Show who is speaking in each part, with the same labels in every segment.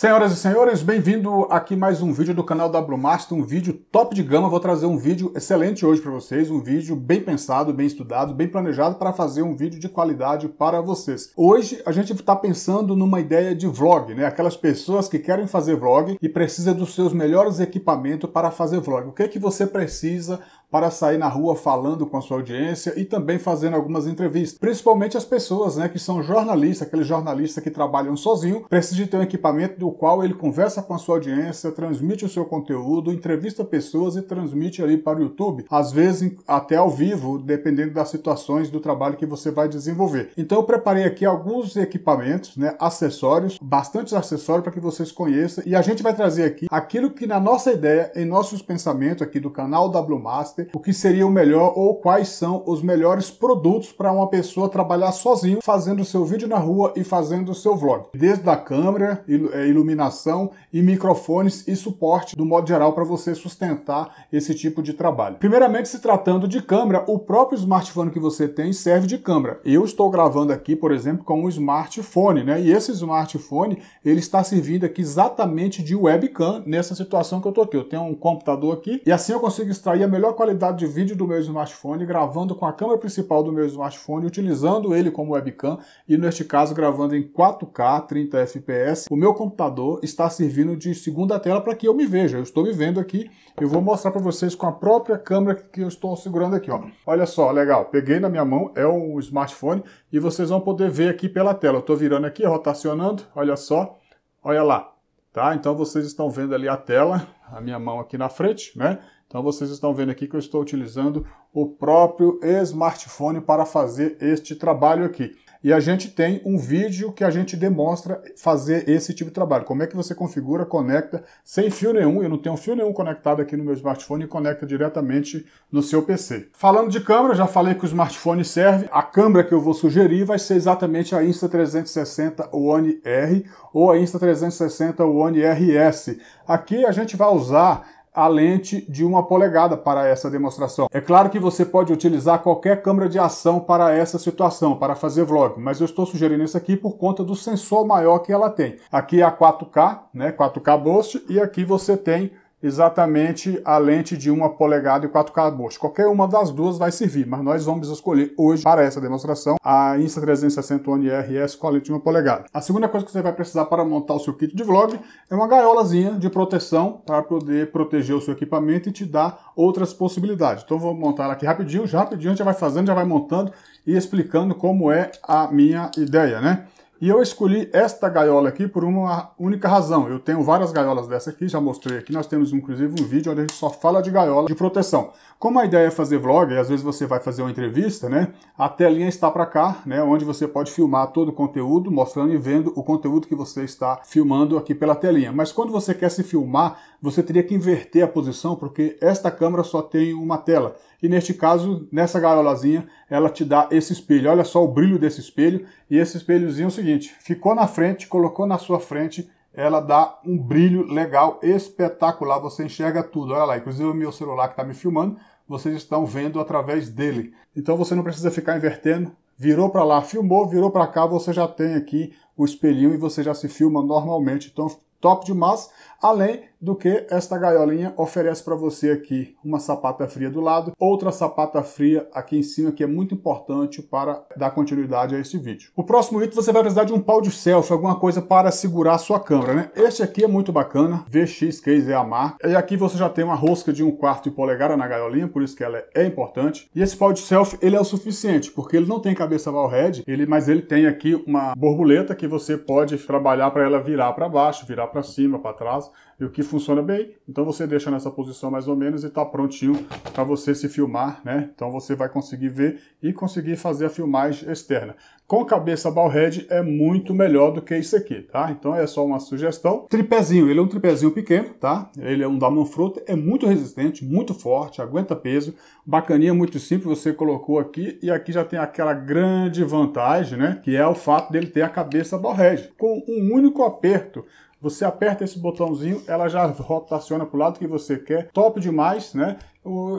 Speaker 1: Senhoras e senhores, bem-vindo aqui mais um vídeo do canal WMaster, um vídeo top de gama. Vou trazer um vídeo excelente hoje para vocês, um vídeo bem pensado, bem estudado, bem planejado para fazer um vídeo de qualidade para vocês. Hoje a gente está pensando numa ideia de vlog, né? Aquelas pessoas que querem fazer vlog e precisa dos seus melhores equipamentos para fazer vlog. O que é que você precisa para sair na rua falando com a sua audiência e também fazendo algumas entrevistas. Principalmente as pessoas né, que são jornalistas, aqueles jornalistas que trabalham sozinho, precisam de ter um equipamento do qual ele conversa com a sua audiência, transmite o seu conteúdo, entrevista pessoas e transmite ali para o YouTube, às vezes até ao vivo, dependendo das situações do trabalho que você vai desenvolver. Então eu preparei aqui alguns equipamentos, né, acessórios, bastantes acessórios para que vocês conheçam e a gente vai trazer aqui aquilo que na nossa ideia, em nossos pensamentos aqui do canal W Master, master, o que seria o melhor ou quais são os melhores produtos para uma pessoa trabalhar sozinho, fazendo seu vídeo na rua e fazendo seu vlog. Desde a câmera, eh, iluminação e microfones e suporte do modo geral para você sustentar esse tipo de trabalho. Primeiramente, se tratando de câmera, o próprio smartphone que você tem serve de câmera. Eu estou gravando aqui, por exemplo, com um smartphone, né? E esse smartphone, ele está servindo aqui exatamente de webcam nessa situação que eu estou aqui. Eu tenho um computador aqui e assim eu consigo extrair a melhor qualidade qualidade de vídeo do meu smartphone, gravando com a câmera principal do meu smartphone, utilizando ele como webcam e, neste caso, gravando em 4K 30 fps. O meu computador está servindo de segunda tela para que eu me veja. Eu estou me vendo aqui eu vou mostrar para vocês com a própria câmera que eu estou segurando aqui. Ó. Olha só, legal. Peguei na minha mão, é um smartphone e vocês vão poder ver aqui pela tela. Eu estou virando aqui, rotacionando, olha só. Olha lá, tá? Então vocês estão vendo ali a tela, a minha mão aqui na frente, né? Então vocês estão vendo aqui que eu estou utilizando o próprio smartphone para fazer este trabalho aqui. E a gente tem um vídeo que a gente demonstra fazer esse tipo de trabalho. Como é que você configura, conecta sem fio nenhum. Eu não tenho fio nenhum conectado aqui no meu smartphone e conecta diretamente no seu PC. Falando de câmera, já falei que o smartphone serve. A câmera que eu vou sugerir vai ser exatamente a Insta360 One R ou a Insta360 One RS. Aqui a gente vai usar a lente de uma polegada para essa demonstração. É claro que você pode utilizar qualquer câmera de ação para essa situação, para fazer vlog, mas eu estou sugerindo isso aqui por conta do sensor maior que ela tem. Aqui é a 4K, né, 4K Boost, e aqui você tem exatamente a lente de uma polegada e 4K Burst. Qualquer uma das duas vai servir, mas nós vamos escolher hoje para essa demonstração a Insta360 One RS com a lente de uma polegada. A segunda coisa que você vai precisar para montar o seu kit de vlog é uma gaiolazinha de proteção para poder proteger o seu equipamento e te dar outras possibilidades. Então vou montar ela aqui rapidinho, já rapidinho a gente já vai fazendo, já vai montando e explicando como é a minha ideia, né? E eu escolhi esta gaiola aqui por uma única razão. Eu tenho várias gaiolas dessa aqui, já mostrei aqui. Nós temos inclusive um vídeo onde a gente só fala de gaiola de proteção. Como a ideia é fazer vlog, e às vezes você vai fazer uma entrevista, né? A telinha está para cá, né? Onde você pode filmar todo o conteúdo, mostrando e vendo o conteúdo que você está filmando aqui pela telinha. Mas quando você quer se filmar, você teria que inverter a posição, porque esta câmera só tem uma tela e neste caso, nessa gaiolazinha, ela te dá esse espelho. Olha só o brilho desse espelho, e esse espelhozinho é o seguinte, ficou na frente, colocou na sua frente, ela dá um brilho legal, espetacular, você enxerga tudo. Olha lá, inclusive o meu celular que está me filmando, vocês estão vendo através dele. Então você não precisa ficar invertendo, virou para lá, filmou, virou para cá, você já tem aqui o espelhinho e você já se filma normalmente. Então, top demais, além do que esta gaiolinha oferece para você aqui uma sapata fria do lado, outra sapata fria aqui em cima que é muito importante para dar continuidade a este vídeo. O próximo item você vai precisar de um pau de selfie, alguma coisa para segurar a sua câmera, né? Este aqui é muito bacana, VX Case é a marca. E aqui você já tem uma rosca de um quarto de polegada na gaiolinha, por isso que ela é importante. E esse pau de selfie ele é o suficiente, porque ele não tem cabeça valhead, ele, mas ele tem aqui uma borboleta que você pode trabalhar para ela virar para baixo, virar para cima, para trás e o que funciona bem. Então você deixa nessa posição mais ou menos e está prontinho para você se filmar, né? Então você vai conseguir ver e conseguir fazer a filmagem externa. Com cabeça ballhead é muito melhor do que isso aqui, tá? Então é só uma sugestão. Tripézinho, ele é um tripézinho pequeno, tá? Ele é um da Fruta, é muito resistente, muito forte, aguenta peso. Bacaninha, muito simples, você colocou aqui e aqui já tem aquela grande vantagem, né? Que é o fato dele ter a cabeça ballhead. Com um único aperto, você aperta esse botãozinho, ela já rotaciona para o lado que você quer. Top demais, né?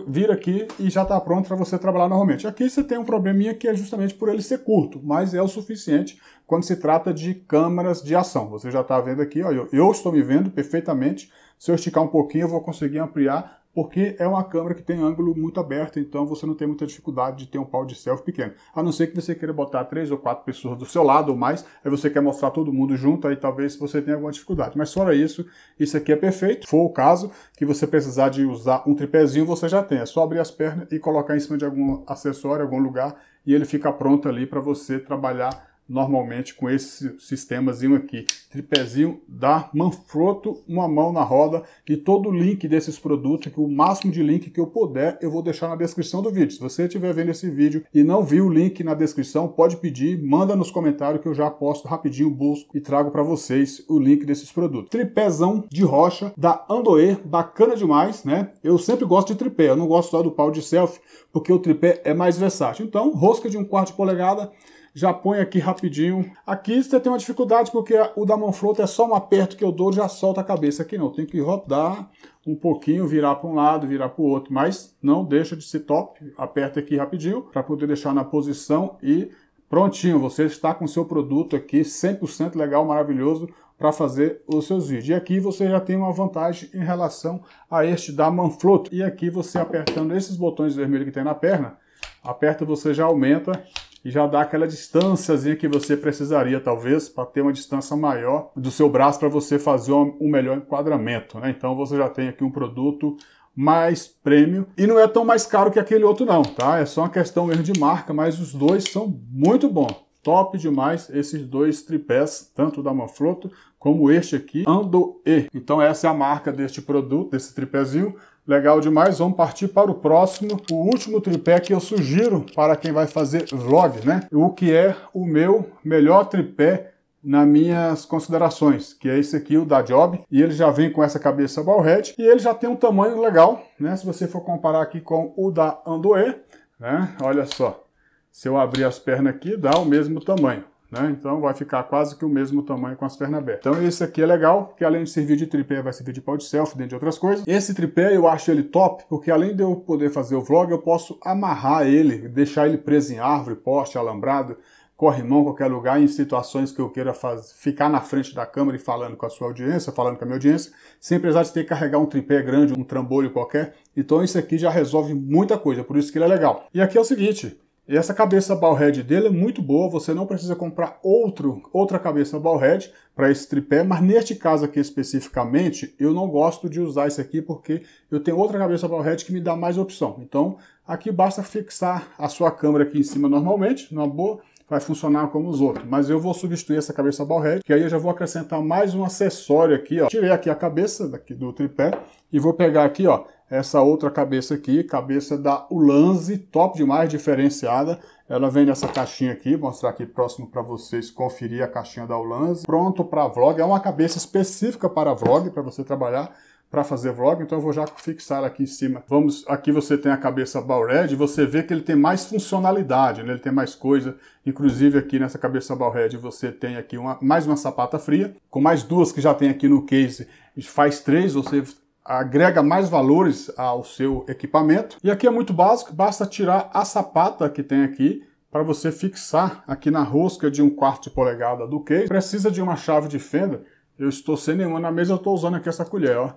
Speaker 1: Vira aqui e já está pronto para você trabalhar normalmente. Aqui você tem um probleminha que é justamente por ele ser curto, mas é o suficiente quando se trata de câmaras de ação. Você já está vendo aqui, ó, eu, eu estou me vendo perfeitamente. Se eu esticar um pouquinho, eu vou conseguir ampliar porque é uma câmera que tem ângulo muito aberto, então você não tem muita dificuldade de ter um pau de selfie pequeno. A não ser que você queira botar três ou quatro pessoas do seu lado ou mais, aí você quer mostrar todo mundo junto, aí talvez você tenha alguma dificuldade. Mas fora isso, isso aqui é perfeito. For o caso que você precisar de usar um tripézinho, você já tem. É só abrir as pernas e colocar em cima de algum acessório, algum lugar, e ele fica pronto ali para você trabalhar normalmente com esses sistemazinho aqui. Tripézinho da Manfrotto, uma mão na roda e todo o link desses produtos, que o máximo de link que eu puder, eu vou deixar na descrição do vídeo. Se você estiver vendo esse vídeo e não viu o link na descrição, pode pedir, manda nos comentários que eu já posto rapidinho, busco e trago para vocês o link desses produtos. Tripézão de rocha da Andoê, bacana demais, né? Eu sempre gosto de tripé, eu não gosto só do pau de selfie, porque o tripé é mais versátil. Então, rosca de um quarto de polegada, já põe aqui rapidinho. Aqui você tem uma dificuldade porque o da mão é só um aperto que eu dou, já solta a cabeça. Aqui não, tem que rodar um pouquinho, virar para um lado, virar para o outro, mas não deixa de ser top. Aperta aqui rapidinho para poder deixar na posição e prontinho, você está com seu produto aqui 100% legal, maravilhoso para fazer os seus vídeos. E aqui você já tem uma vantagem em relação a este da Manfloto. E aqui você apertando esses botões vermelhos que tem na perna, aperta você já aumenta e já dá aquela distânciazinha que você precisaria, talvez, para ter uma distância maior do seu braço para você fazer um melhor enquadramento. Né? Então você já tem aqui um produto mais prêmio e não é tão mais caro que aquele outro não, tá? É só uma questão erro de marca, mas os dois são muito bons. Top demais esses dois tripés, tanto da Manfrotto como este aqui, Ando E. Então essa é a marca deste produto, desse tripézinho. Legal demais, vamos partir para o próximo, o último tripé que eu sugiro para quem vai fazer vlog, né? O que é o meu melhor tripé nas minhas considerações, que é esse aqui, o da Job, e ele já vem com essa cabeça ball head, e ele já tem um tamanho legal, né? Se você for comparar aqui com o da Andoe, né? Olha só, se eu abrir as pernas aqui, dá o mesmo tamanho. Né? Então vai ficar quase que o mesmo tamanho com as pernas abertas. Então esse aqui é legal, que além de servir de tripé, vai servir de pau de selfie, dentro de outras coisas. Esse tripé eu acho ele top, porque além de eu poder fazer o vlog, eu posso amarrar ele, deixar ele preso em árvore, poste, alambrado, corrimão, qualquer lugar, em situações que eu queira faz... ficar na frente da câmera e falando com a sua audiência, falando com a minha audiência, sem precisar de ter que carregar um tripé grande, um trambolho qualquer. Então isso aqui já resolve muita coisa, por isso que ele é legal. E aqui é o seguinte, e essa cabeça ballhead dele é muito boa, você não precisa comprar outro, outra cabeça ballhead para esse tripé, mas neste caso aqui especificamente, eu não gosto de usar esse aqui porque eu tenho outra cabeça ballhead que me dá mais opção. Então, aqui basta fixar a sua câmera aqui em cima normalmente, numa boa, vai funcionar como os outros. Mas eu vou substituir essa cabeça ball head, que aí eu já vou acrescentar mais um acessório aqui, ó. Tirei aqui a cabeça daqui do tripé e vou pegar aqui, ó, essa outra cabeça aqui, cabeça da Ulanzi, top demais, diferenciada. Ela vem nessa caixinha aqui, vou mostrar aqui próximo para vocês conferir a caixinha da Ulanzi. Pronto para vlog, é uma cabeça específica para vlog, para você trabalhar para fazer vlog, então eu vou já fixar aqui em cima. Vamos, aqui você tem a cabeça Balred, você vê que ele tem mais funcionalidade, né? ele tem mais coisa. Inclusive aqui nessa cabeça Balred você tem aqui uma, mais uma sapata fria, com mais duas que já tem aqui no case, faz três, você agrega mais valores ao seu equipamento. E aqui é muito básico, basta tirar a sapata que tem aqui, para você fixar aqui na rosca de um quarto de polegada do case. Precisa de uma chave de fenda, eu estou sem nenhuma na mesa, eu estou usando aqui essa colher, ó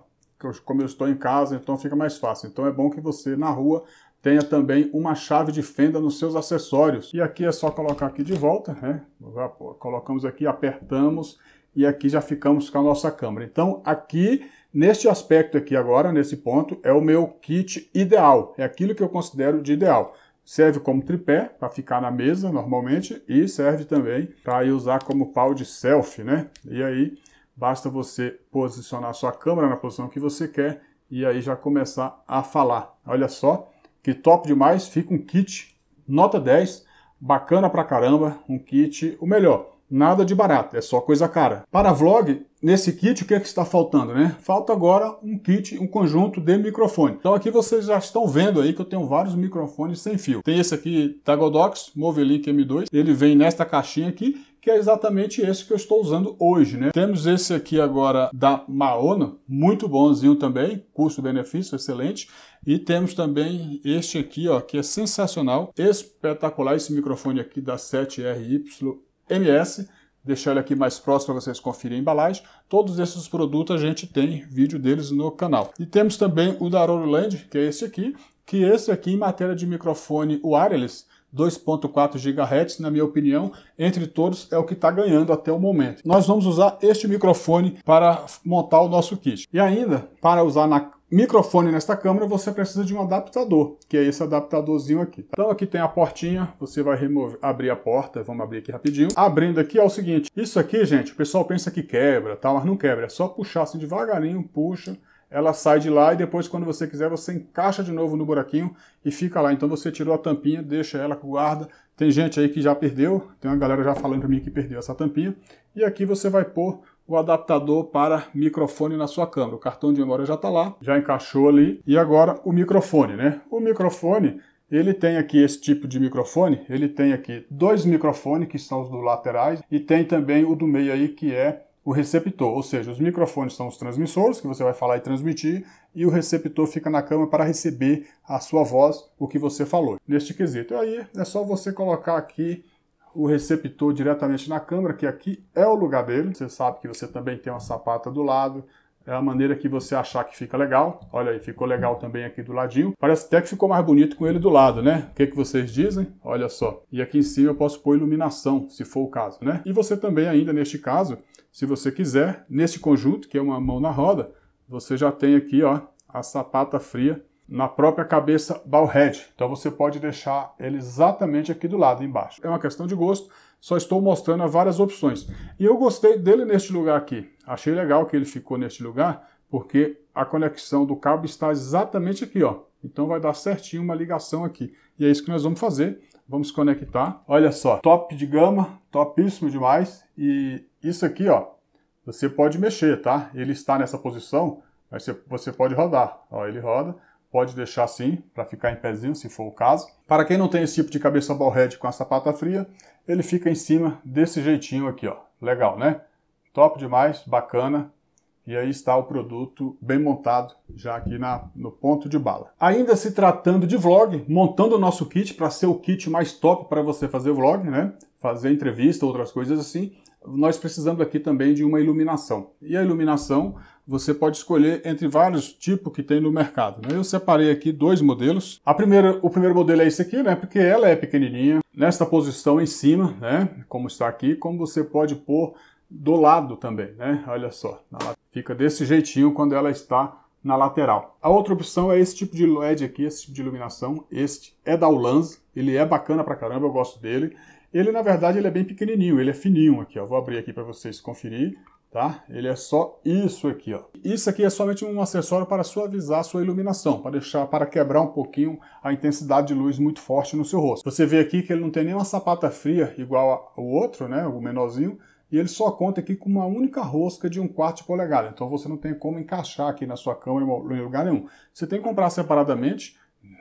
Speaker 1: como eu estou em casa, então fica mais fácil. Então é bom que você na rua tenha também uma chave de fenda nos seus acessórios. E aqui é só colocar aqui de volta, né? colocamos aqui, apertamos e aqui já ficamos com a nossa câmera. Então aqui, neste aspecto aqui agora, nesse ponto, é o meu kit ideal, é aquilo que eu considero de ideal. Serve como tripé para ficar na mesa normalmente e serve também para usar como pau de selfie, né? E aí Basta você posicionar sua câmera na posição que você quer e aí já começar a falar. Olha só, que top demais, fica um kit nota 10, bacana pra caramba, um kit o melhor. Nada de barato, é só coisa cara. Para vlog, nesse kit, o que, é que está faltando, né? Falta agora um kit, um conjunto de microfone. Então aqui vocês já estão vendo aí que eu tenho vários microfones sem fio. Tem esse aqui, Tagodox, Movelink M2. Ele vem nesta caixinha aqui, que é exatamente esse que eu estou usando hoje, né? Temos esse aqui agora da Maona, muito bonzinho também, custo-benefício excelente. E temos também este aqui, ó, que é sensacional, espetacular, esse microfone aqui da 7RY ms. Deixar ele aqui mais próximo para vocês conferirem a embalagem. Todos esses produtos a gente tem vídeo deles no canal. E temos também o da Land, que é esse aqui, que esse aqui em matéria de microfone wireless, 2.4 GHz, na minha opinião, entre todos é o que está ganhando até o momento. Nós vamos usar este microfone para montar o nosso kit. E ainda, para usar na microfone nesta câmera, você precisa de um adaptador, que é esse adaptadorzinho aqui. Tá? Então aqui tem a portinha, você vai remover, abrir a porta, vamos abrir aqui rapidinho. Abrindo aqui é o seguinte, isso aqui, gente, o pessoal pensa que quebra, tá? mas não quebra, é só puxar assim devagarinho, puxa, ela sai de lá e depois, quando você quiser, você encaixa de novo no buraquinho e fica lá. Então você tirou a tampinha, deixa ela com guarda. Tem gente aí que já perdeu, tem uma galera já falando para mim que perdeu essa tampinha. E aqui você vai pôr o adaptador para microfone na sua câmera. O cartão de memória já está lá, já encaixou ali. E agora o microfone, né? O microfone, ele tem aqui esse tipo de microfone, ele tem aqui dois microfones, que são os do laterais, e tem também o do meio aí, que é o receptor, ou seja, os microfones são os transmissores que você vai falar e transmitir, e o receptor fica na cama para receber a sua voz, o que você falou. Neste quesito, aí é só você colocar aqui o receptor diretamente na câmera, que aqui é o lugar dele. Você sabe que você também tem uma sapata do lado, é a maneira que você achar que fica legal. Olha aí, ficou legal também aqui do ladinho. Parece até que ficou mais bonito com ele do lado, né? O que, que vocês dizem? Olha só. E aqui em cima eu posso pôr iluminação, se for o caso, né? E você também ainda, neste caso, se você quiser, neste conjunto, que é uma mão na roda, você já tem aqui ó, a sapata fria na própria cabeça ball head. Então você pode deixar ele exatamente aqui do lado embaixo. É uma questão de gosto, só estou mostrando várias opções. E eu gostei dele neste lugar aqui. Achei legal que ele ficou neste lugar, porque a conexão do cabo está exatamente aqui, ó. Então vai dar certinho uma ligação aqui. E é isso que nós vamos fazer. Vamos conectar. Olha só, top de gama, topíssimo demais. E isso aqui, ó, você pode mexer, tá? Ele está nessa posição, mas você pode rodar. Ó, ele roda. Pode deixar assim, para ficar em pezinho, se for o caso. Para quem não tem esse tipo de cabeça ball head com a sapata fria, ele fica em cima desse jeitinho aqui, ó. Legal, né? Top demais, bacana. E aí está o produto bem montado, já aqui na, no ponto de bala. Ainda se tratando de vlog, montando o nosso kit para ser o kit mais top para você fazer vlog, né? Fazer entrevista, outras coisas assim. Nós precisamos aqui também de uma iluminação. E a iluminação você pode escolher entre vários tipos que tem no mercado. Né? Eu separei aqui dois modelos. A primeira, o primeiro modelo é esse aqui, né? Porque ela é pequenininha. Nesta posição em cima, né? Como está aqui, como você pode pôr do lado também, né? Olha só, fica desse jeitinho quando ela está na lateral. A outra opção é esse tipo de LED aqui, esse tipo de iluminação. Este é da Ulanz, ele é bacana pra caramba, eu gosto dele. Ele, na verdade, ele é bem pequenininho, ele é fininho aqui, ó. Vou abrir aqui para vocês conferir, tá? Ele é só isso aqui, ó. Isso aqui é somente um acessório para suavizar a sua iluminação, para deixar, para quebrar um pouquinho a intensidade de luz muito forte no seu rosto. Você vê aqui que ele não tem nenhuma sapata fria igual ao outro, né, o menorzinho, e ele só conta aqui com uma única rosca de um quarto de polegada. Então você não tem como encaixar aqui na sua câmera em lugar nenhum. Você tem que comprar separadamente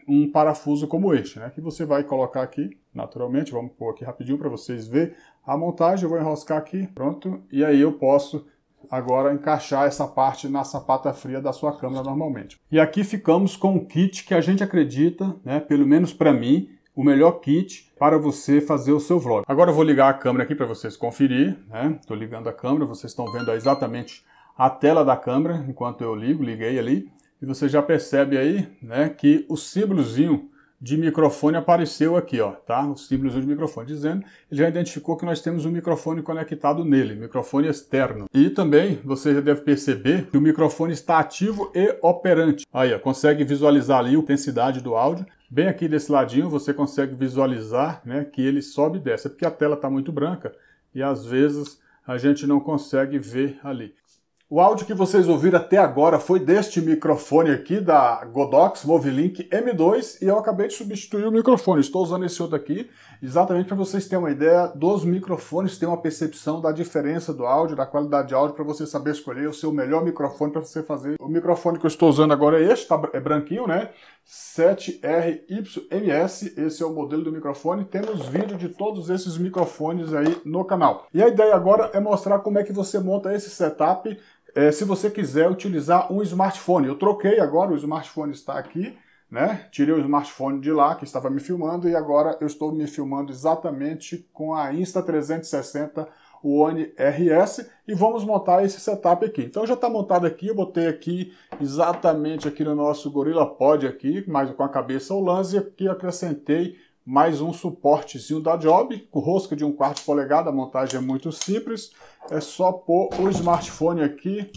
Speaker 1: um parafuso como este, né? Que você vai colocar aqui, naturalmente. Vamos pôr aqui rapidinho para vocês ver a montagem. Eu vou enroscar aqui, pronto. E aí eu posso agora encaixar essa parte na sapata fria da sua câmera normalmente. E aqui ficamos com o kit que a gente acredita, né? Pelo menos para mim, o melhor kit para você fazer o seu vlog. Agora eu vou ligar a câmera aqui para vocês conferir, né? Estou ligando a câmera, vocês estão vendo exatamente a tela da câmera enquanto eu ligo, liguei ali, e você já percebe aí, né, que o símbolozinho de microfone apareceu aqui, ó, tá? O símbolo de microfone dizendo, ele já identificou que nós temos um microfone conectado nele, microfone externo. E também você já deve perceber que o microfone está ativo e operante. Aí, ó, consegue visualizar ali a intensidade do áudio. Bem aqui desse ladinho você consegue visualizar, né, que ele sobe e desce, é porque a tela está muito branca e às vezes a gente não consegue ver ali. O áudio que vocês ouviram até agora foi deste microfone aqui da Godox Movilink M2 e eu acabei de substituir o microfone. Estou usando esse outro aqui exatamente para vocês terem uma ideia dos microfones, ter uma percepção da diferença do áudio, da qualidade de áudio, para você saber escolher o seu melhor microfone para você fazer. O microfone que eu estou usando agora é este, tá, é branquinho, né? 7RYMS, esse é o modelo do microfone. Temos vídeo de todos esses microfones aí no canal. E a ideia agora é mostrar como é que você monta esse setup é, se você quiser utilizar um smartphone. Eu troquei agora, o smartphone está aqui, né? Tirei o smartphone de lá que estava me filmando e agora eu estou me filmando exatamente com a Insta360 One RS e vamos montar esse setup aqui. Então já está montado aqui, eu botei aqui exatamente aqui no nosso Gorilla Pod aqui, mais com a cabeça o lance aqui acrescentei mais um suportezinho da Job, com rosca de um quarto polegada, a montagem é muito simples é só pôr o smartphone aqui,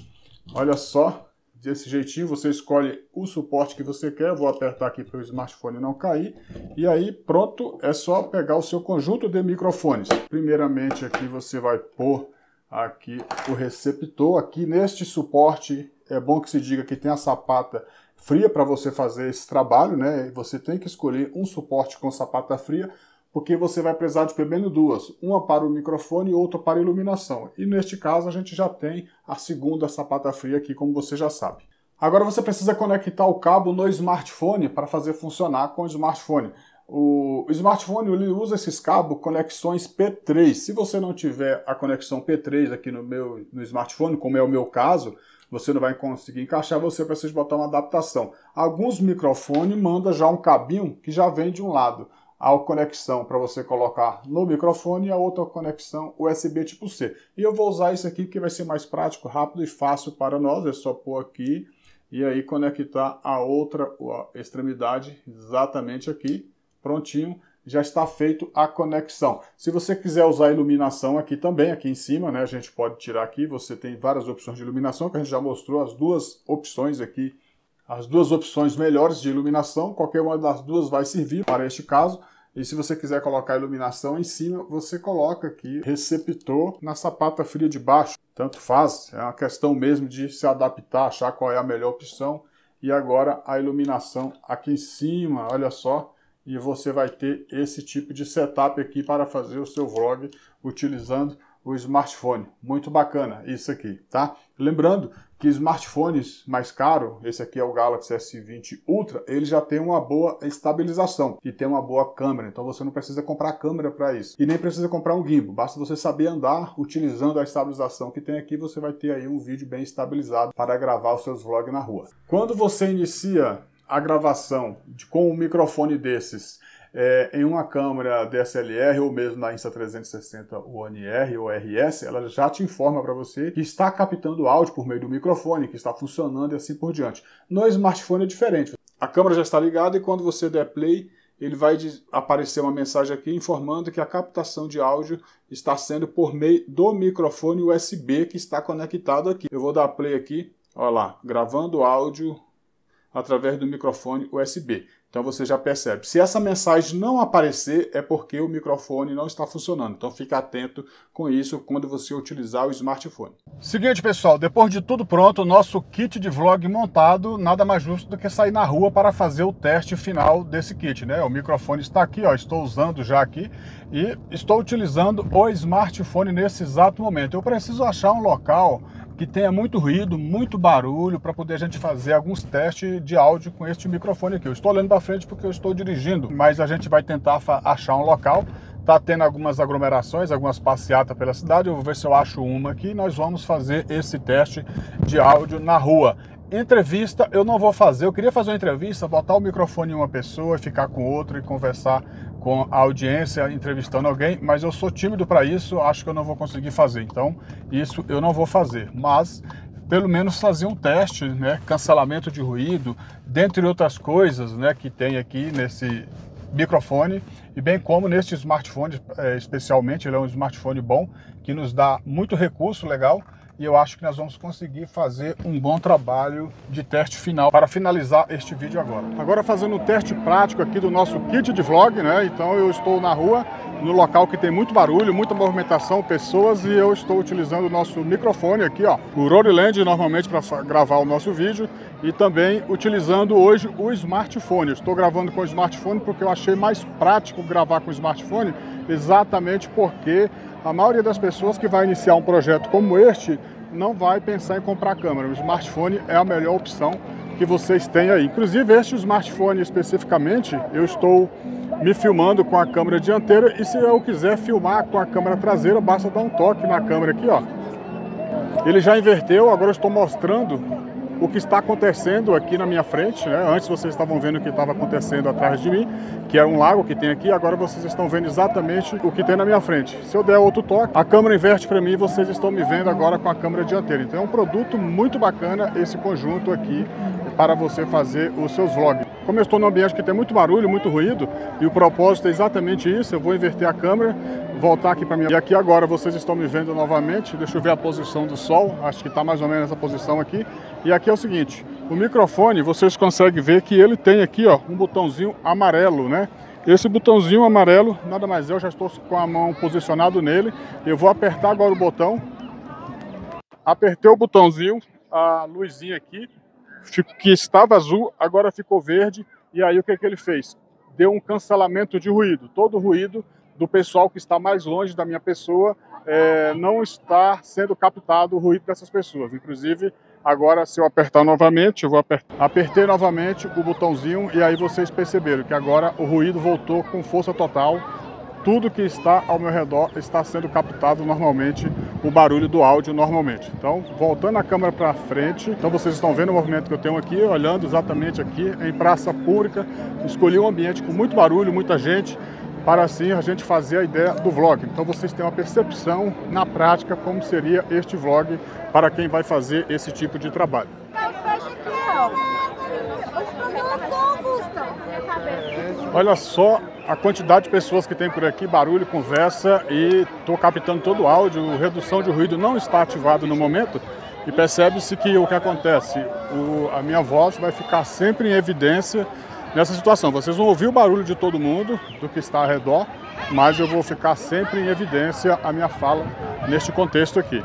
Speaker 1: olha só, desse jeitinho, você escolhe o suporte que você quer, vou apertar aqui para o smartphone não cair, e aí pronto, é só pegar o seu conjunto de microfones. Primeiramente aqui você vai pôr aqui o receptor, aqui neste suporte é bom que se diga que tem a sapata fria para você fazer esse trabalho, né? Você tem que escolher um suporte com sapata fria, porque você vai precisar de pelo menos duas, uma para o microfone e outra para a iluminação. E neste caso a gente já tem a segunda sapata fria aqui, como você já sabe. Agora você precisa conectar o cabo no smartphone para fazer funcionar com o smartphone. O smartphone ele usa esses cabos conexões P3. Se você não tiver a conexão P3 aqui no meu no smartphone, como é o meu caso, você não vai conseguir encaixar, você precisa botar uma adaptação. Alguns microfones mandam já um cabinho que já vem de um lado a conexão para você colocar no microfone e a outra conexão USB tipo C. E eu vou usar isso aqui porque vai ser mais prático, rápido e fácil para nós. É só pôr aqui e aí conectar a outra a extremidade exatamente aqui. Prontinho, já está feito a conexão. Se você quiser usar iluminação aqui também, aqui em cima, né, a gente pode tirar aqui. Você tem várias opções de iluminação que a gente já mostrou as duas opções aqui as duas opções melhores de iluminação, qualquer uma das duas vai servir para este caso. E se você quiser colocar iluminação em cima, você coloca aqui receptor na sapata fria de baixo. Tanto faz, é uma questão mesmo de se adaptar, achar qual é a melhor opção. E agora a iluminação aqui em cima, olha só. E você vai ter esse tipo de setup aqui para fazer o seu vlog utilizando o smartphone. Muito bacana isso aqui, tá? Lembrando que smartphones mais caro, esse aqui é o Galaxy S20 Ultra, ele já tem uma boa estabilização e tem uma boa câmera, então você não precisa comprar câmera para isso. E nem precisa comprar um gimbal, basta você saber andar utilizando a estabilização que tem aqui, você vai ter aí um vídeo bem estabilizado para gravar os seus vlogs na rua. Quando você inicia a gravação de, com um microfone desses é, em uma câmera DSLR ou mesmo na Insta360 ONR ou RS, ela já te informa para você que está captando áudio por meio do microfone, que está funcionando e assim por diante. No smartphone é diferente. A câmera já está ligada e quando você der play, ele vai aparecer uma mensagem aqui informando que a captação de áudio está sendo por meio do microfone USB que está conectado aqui. Eu vou dar play aqui, olha lá, gravando áudio através do microfone USB. Então você já percebe. Se essa mensagem não aparecer, é porque o microfone não está funcionando. Então fica atento com isso quando você utilizar o smartphone. Seguinte, pessoal, depois de tudo pronto, o nosso kit de vlog montado, nada mais justo do que sair na rua para fazer o teste final desse kit, né? O microfone está aqui, ó, estou usando já aqui e estou utilizando o smartphone nesse exato momento. Eu preciso achar um local que tenha muito ruído, muito barulho, para poder a gente fazer alguns testes de áudio com este microfone aqui. Eu estou olhando para frente porque eu estou dirigindo, mas a gente vai tentar achar um local. Está tendo algumas aglomerações, algumas passeatas pela cidade. Eu vou ver se eu acho uma aqui. Nós vamos fazer esse teste de áudio na rua entrevista eu não vou fazer. Eu queria fazer uma entrevista, botar o microfone em uma pessoa, ficar com outra e conversar com a audiência entrevistando alguém, mas eu sou tímido para isso, acho que eu não vou conseguir fazer. Então, isso eu não vou fazer. Mas pelo menos fazer um teste, né, cancelamento de ruído, dentre outras coisas, né, que tem aqui nesse microfone e bem como neste smartphone, eh, especialmente, ele é um smartphone bom que nos dá muito recurso legal e eu acho que nós vamos conseguir fazer um bom trabalho de teste final para finalizar este vídeo agora. Agora fazendo o um teste prático aqui do nosso kit de vlog, né? Então eu estou na rua, no local que tem muito barulho, muita movimentação, pessoas e eu estou utilizando o nosso microfone aqui, ó, o Roryland normalmente para gravar o nosso vídeo e também utilizando hoje o smartphone. Eu estou gravando com o smartphone porque eu achei mais prático gravar com o smartphone, exatamente porque a maioria das pessoas que vai iniciar um projeto como este não vai pensar em comprar câmera. O smartphone é a melhor opção que vocês têm aí. Inclusive, este smartphone especificamente, eu estou me filmando com a câmera dianteira e se eu quiser filmar com a câmera traseira, basta dar um toque na câmera aqui, ó. Ele já inverteu, agora eu estou mostrando o que está acontecendo aqui na minha frente. Né? Antes vocês estavam vendo o que estava acontecendo atrás de mim, que é um lago que tem aqui, agora vocês estão vendo exatamente o que tem na minha frente. Se eu der outro toque, a câmera inverte para mim e vocês estão me vendo agora com a câmera dianteira. Então é um produto muito bacana esse conjunto aqui para você fazer os seus vlogs. Como eu estou num ambiente que tem muito barulho, muito ruído, e o propósito é exatamente isso, eu vou inverter a câmera, voltar aqui para minha... E aqui agora vocês estão me vendo novamente, deixa eu ver a posição do sol, acho que está mais ou menos essa posição aqui. E aqui é o seguinte, o microfone, vocês conseguem ver que ele tem aqui ó, um botãozinho amarelo, né? Esse botãozinho amarelo, nada mais é, eu já estou com a mão posicionado nele. Eu vou apertar agora o botão. Apertei o botãozinho, a luzinha aqui, que estava azul, agora ficou verde. E aí o que, é que ele fez? Deu um cancelamento de ruído. Todo o ruído do pessoal que está mais longe da minha pessoa é, não está sendo captado o ruído dessas pessoas. Inclusive, agora se eu apertar novamente, eu vou apertar. Apertei novamente o botãozinho e aí vocês perceberam que agora o ruído voltou com força total. Tudo que está ao meu redor está sendo captado normalmente o barulho do áudio normalmente. Então, voltando a câmera para frente, então vocês estão vendo o movimento que eu tenho aqui, olhando exatamente aqui em praça pública, escolhi um ambiente com muito barulho, muita gente, para assim a gente fazer a ideia do vlog. Então vocês têm uma percepção na prática como seria este vlog para quem vai fazer esse tipo de trabalho. Olha só a quantidade de pessoas que tem por aqui, barulho, conversa e estou captando todo o áudio. Redução de ruído não está ativado no momento e percebe-se que o que acontece, o, a minha voz vai ficar sempre em evidência nessa situação. Vocês vão ouvir o barulho de todo mundo, do que está ao redor, mas eu vou ficar sempre em evidência a minha fala neste contexto aqui.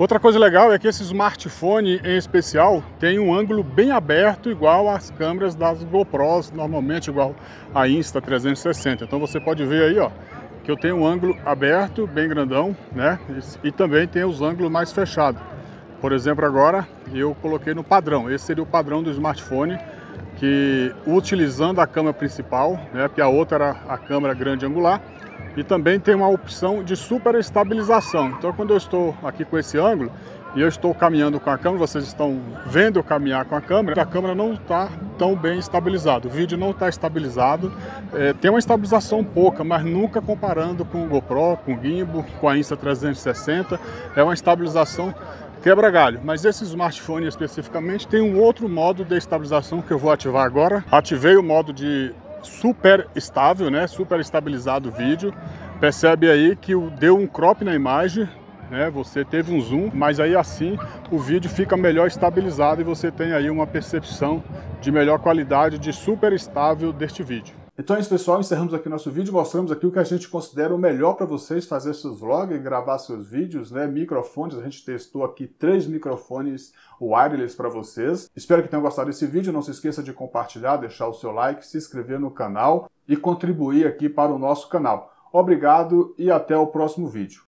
Speaker 1: Outra coisa legal é que esse smartphone em especial tem um ângulo bem aberto igual às câmeras das GoPros, normalmente igual a Insta360. Então você pode ver aí, ó, que eu tenho um ângulo aberto, bem grandão, né? E também tem os ângulos mais fechados. Por exemplo, agora eu coloquei no padrão. Esse seria o padrão do smartphone que utilizando a câmera principal, né? Porque a outra era a câmera grande angular e também tem uma opção de super estabilização. Então quando eu estou aqui com esse ângulo e eu estou caminhando com a câmera, vocês estão vendo eu caminhar com a câmera, a câmera não está tão bem estabilizada, o vídeo não está estabilizado, é, tem uma estabilização pouca, mas nunca comparando com o GoPro, com o Gimbo, com a Insta360, é uma estabilização quebra galho, mas esse smartphone especificamente tem um outro modo de estabilização que eu vou ativar agora. Ativei o modo de super estável, né? Super estabilizado o vídeo. Percebe aí que deu um crop na imagem, né? Você teve um zoom, mas aí assim o vídeo fica melhor estabilizado e você tem aí uma percepção de melhor qualidade, de super estável deste vídeo. Então é isso, pessoal. Encerramos aqui nosso vídeo. Mostramos aqui o que a gente considera o melhor para vocês fazer seus vlogs, gravar seus vídeos, né? Microfones. A gente testou aqui três microfones wireless para vocês. Espero que tenham gostado desse vídeo. Não se esqueça de compartilhar, deixar o seu like, se inscrever no canal e contribuir aqui para o nosso canal. Obrigado e até o próximo vídeo.